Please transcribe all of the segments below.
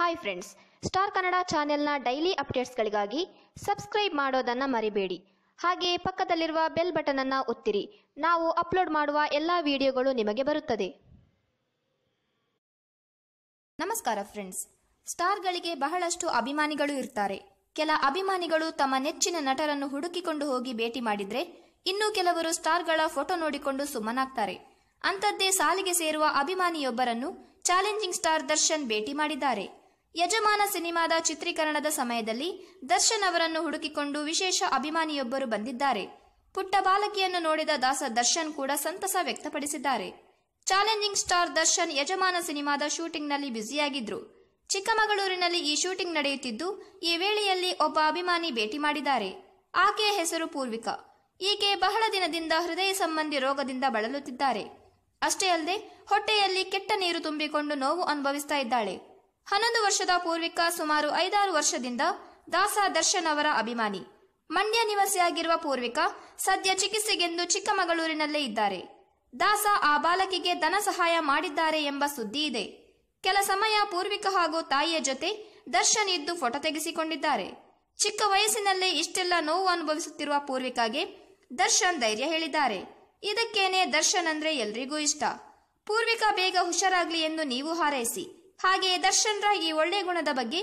hi friends star Kannada ಚಾನೆಲ್ನ daily ಅಪ್ಡೇಟ್ಸ್ಗಳಿಗಾಗಿ subscribe ಮಾಡೋದನ್ನು ಮರಿಬೇಡಿ ಹಾಗೆಯೇ ಪಕ್ಕದಲ್ಲಿರುವ ಬೆಲ್ ಬಟನನ್ನು ಒತ್ತಿರಿ ನಾವು ಅಪ್ಲೋಡ್ ಮಾಡುವ ಎಲ್ಲ ವಿಡಿಯೋಗಳು ನಿಮಗೆ ಬರುತ್ತದೆ ನಮಸ್ಕಾರ ಫ್ರೆಂಡ್ಸ್ ಸ್ಟಾರ್ಗಳಿಗೆ ಬಹಳಷ್ಟು ಅಭಿಮಾನಿಗಳು ಇರ್ತಾರೆ ಕೆಲ ಅಭಿಮಾನಿಗಳು ತಮ್ಮ ನೆಚ್ಚಿನ ನಟರನ್ನು ಹುಡುಕಿಕೊಂಡು ಹೋಗಿ ಭೇಟಿ ಮಾಡಿದ್ರೆ ಇನ್ನೂ ಕೆಲವರು ಸ್ಟಾರ್ಗಳ ಫೋಟೋ ನೋಡಿಕೊಂಡು ಸುಮ್ಮನಾಗ್ತಾರೆ ಅಂಥದ್ದೇ ಸಾಲಿಗೆ ಸೇರುವ ಅಭಿಮಾನಿಯೊಬ್ಬರನ್ನು ಚಾಲೆಂಜಿಂಗ್ ಸ್ಟಾರ್ ದರ್ಶನ್ ಭೇಟಿ ಮಾಡಿದ್ದಾರೆ ಯಜಮಾನ ಸಿನಿಮಾದ ಚಿತ್ರೀಕರಣದ ಸಮಯದಲ್ಲಿ ದರ್ಶನ್ ಅವರನ್ನು ಹುಡುಕಿಕೊಂಡು ವಿಶೇಷ ಅಭಿಮಾನಿಯೊಬ್ಬರು ಬಂದಿದ್ದಾರೆ ಪುಟ್ಟ ಬಾಲಕಿಯನ್ನು ನೋಡಿದ ದಾಸ ದರ್ಶನ್ ಕೂಡ ಸಂತಸ ವ್ಯಕ್ತಪಡಿಸಿದ್ದಾರೆ ಚಾಲೆಂಜಿಂಗ್ ಸ್ಟಾರ್ ದರ್ಶನ್ ಯಜಮಾನ ಸಿನಿಮಾದ ಶೂಟಿಂಗ್ನಲ್ಲಿ ಬ್ಯುಸಿಯಾಗಿದ್ರು ಚಿಕ್ಕಮಗಳೂರಿನಲ್ಲಿ ಈ ಶೂಟಿಂಗ್ ನಡೆಯುತ್ತಿದ್ದು ಈ ವೇಳೆಯಲ್ಲಿ ಒಬ್ಬ ಅಭಿಮಾನಿ ಭೇಟಿ ಮಾಡಿದ್ದಾರೆ ಆಕೆಯ ಹೆಸರು ಪೂರ್ವಿಕಾ ಈಕೆ ಬಹಳ ದಿನದಿಂದ ಹೃದಯ ಸಂಬಂಧಿ ರೋಗದಿಂದ ಬಳಲುತ್ತಿದ್ದಾರೆ ಅಷ್ಟೇ ಅಲ್ಲದೆ ಹೊಟ್ಟೆಯಲ್ಲಿ ಕೆಟ್ಟ ನೀರು ತುಂಬಿಕೊಂಡು ನೋವು ಅನುಭವಿಸ್ತಾ ಇದ್ದಾಳೆ ಹನ್ನೊಂದು ವರ್ಷದ ಪೂರ್ವಿಕ ಸುಮಾರು ಐದಾರು ವರ್ಷದಿಂದ ದಾಸ ದರ್ಶನ್ ಅವರ ಅಭಿಮಾನಿ ಮಂಡ್ಯ ನಿವಾಸಿಯಾಗಿರುವ ಪೂರ್ವಿಕ ಸದ್ಯ ಚಿಕಿತ್ಸೆಗೆಂದು ಚಿಕ್ಕಮಗಳೂರಿನಲ್ಲೇ ಇದ್ದಾರೆ ದಾಸ ಆ ಬಾಲಕಿಗೆ ಧನ ಸಹಾಯ ಮಾಡಿದ್ದಾರೆ ಎಂಬ ಸುದ್ದಿ ಇದೆ ಕೆಲ ಸಮಯ ಪೂರ್ವಿಕ ಹಾಗೂ ತಾಯಿಯ ಜೊತೆ ದರ್ಶನ್ ಇದ್ದು ಫೋಟೋ ತೆಗೆಸಿಕೊಂಡಿದ್ದಾರೆ ಚಿಕ್ಕ ವಯಸ್ಸಿನಲ್ಲೇ ಇಷ್ಟೆಲ್ಲ ನೋವು ಅನುಭವಿಸುತ್ತಿರುವ ಪೂರ್ವಿಕಾಗೆ ದರ್ಶನ್ ಧೈರ್ಯ ಹೇಳಿದ್ದಾರೆ ಇದಕ್ಕೇನೆ ದರ್ಶನ್ ಅಂದ್ರೆ ಎಲ್ರಿಗೂ ಇಷ್ಟ ಪೂರ್ವಿಕಾ ಬೇಗ ಹುಷಾರಾಗ್ಲಿ ಎಂದು ನೀವು ಹಾರೈಸಿ ಹಾಗೆ ದರ್ಶನ್ರ ಈ ಒಳ್ಳೆಯ ಗುಣದ ಬಗ್ಗೆ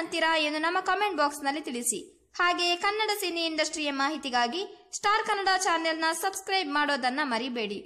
ಅಂತೀರಾ ಎಂದು ನಮ್ಮ ಕಮೆಂಟ್ ಬಾಕ್ಸ್ನಲ್ಲಿ ತಿಳಿಸಿ ಹಾಗೆಯೇ ಕನ್ನಡ ಸಿನಿ ಇಂಡಸ್ಟ್ರಿಯ ಮಾಹಿತಿಗಾಗಿ ಸ್ಟಾರ್ ಕನ್ನಡ ಚಾನೆಲ್ನ ಸಬ್ಸ್ಕ್ರೈಬ್ ಮಾಡೋದನ್ನ ಮರಿಬೇಡಿ